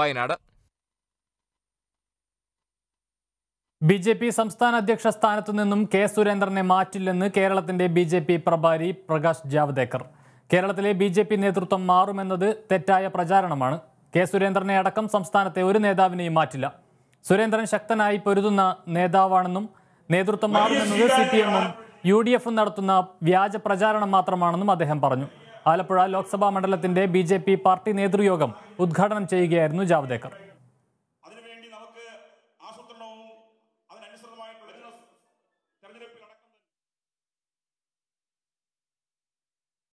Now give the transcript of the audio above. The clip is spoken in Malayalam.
വയനാട് ബി ജെ പി സംസ്ഥാന അധ്യക്ഷ സ്ഥാനത്തു നിന്നും കെ സുരേന്ദ്രനെ മാറ്റില്ലെന്ന് കേരളത്തിന്റെ ബി ജെ പി പ്രഭാരി പ്രകാശ് ജാവ്ദേക്കർ കേരളത്തിലെ ബി ജെ പി നേതൃത്വം മാറുമെന്നത് തെറ്റായ പ്രചാരണമാണ് കെ സുരേന്ദ്രനെ അടക്കം സംസ്ഥാനത്തെ ഒരു നേതാവിനെയും മാറ്റില്ല സുരേന്ദ്രൻ ശക്തനായി പൊരുതുന്ന നേതാവാണെന്നും നേതൃത്വം മാറുമെന്നത് സി പി എമ്മും യു ഡി എഫും നടത്തുന്ന വ്യാജ പ്രചാരണം മാത്രമാണെന്നും അദ്ദേഹം പറഞ്ഞു ആലപ്പുഴ ലോക്സഭാ മണ്ഡലത്തിന്റെ ബി ജെ പി പാർട്ടി നേതൃയോഗം ഉദ്ഘാടനം ചെയ്യുകയായിരുന്നു ജാവ്ദേക്കർ അതിനുവേണ്ടി നമുക്ക് ആസൂത്രണവും അതിനനുസൃതമായിട്ടുള്ള